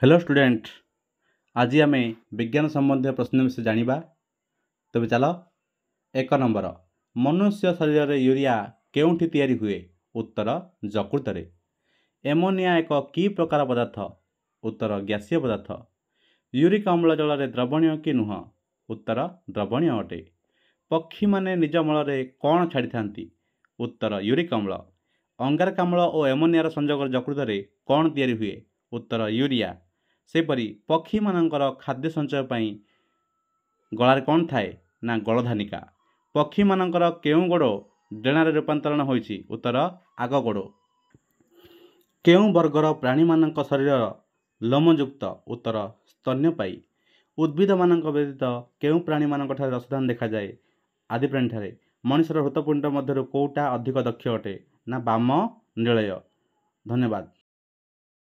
hello student ଆଜି ଆମେ ବିଜ୍ଞାନ ସମ୍ବନ୍ଧୀୟ ପ୍ରଶ୍ନ ବିଷୟରେ ଜାଣିବା ତେବେ ଚାଲ ଏକ ନମ୍ବର ମନୁଷ୍ୟ ଶରୀରରେ ୟୁରିଆ କେଉଁଠି ତିଆରି ହୁଏ ଉତ୍ତର ଯକୃତରେ ଏମୋନିଆ ଏକ କି ପ୍ରକାର ପଦାର୍ଥ ଉତ୍ତର ଗ୍ୟାସୀୟ ପଦାର୍ଥ ୟୁରିକ ଅମ୍ଳ ଜଳରେ ଦ୍ରବଣୀୟ କି ନୁହଁ ଉତ୍ତର ଦ୍ରବଣୀୟ ଅଟେ ପକ୍ଷୀମାନେ ନିଜ ମଳରେ କ'ଣ ଛାଡ଼ିଥାନ୍ତି ଉତ୍ତର ୟୁରିକ ଅମ୍ଳ ଅଙ୍ଗାରକାମ୍ଳ ଓ ଏମୋନିଆର ସଂଯୋଗରେ ଯକୃତରେ କ'ଣ ତିଆରି ହୁଏ ଉତ୍ତର ୟୁରିଆ ସେହିପରି ପକ୍ଷୀମାନଙ୍କର ଖାଦ୍ୟ ସଞ୍ଚୟ ପାଇଁ ଗଳାରେ କ'ଣ ଥାଏ ନା ଗଳଧାନିକା ପକ୍ଷୀମାନଙ୍କର କେଉଁ ଗୋଡ଼ ଡେଣାରେ ରୂପାନ୍ତରଣ ହୋଇଛି ଉତ୍ତର ଆଗ ଗୋଡ଼ କେଉଁ ବର୍ଗର ପ୍ରାଣୀମାନଙ୍କ ଶରୀରର ଲୋମଯୁକ୍ତ ଉତ୍ତର ସ୍ତନ୍ୟପାୟୀ ଉଦ୍ଭିଦମାନଙ୍କ ବ୍ୟତୀତ କେଉଁ ପ୍ରାଣୀମାନଙ୍କଠାରେ ରସଧାନ ଦେଖାଯାଏ ଆଦି ପ୍ରାଣୀଠାରେ ମଣିଷର ହୃତପୁଣ୍ଡ ମଧ୍ୟରୁ କେଉଁଟା ଅଧିକ ଦକ୍ଷ ଅଟେ ନା ବାମ ନିଳୟ ଧନ୍ୟବାଦ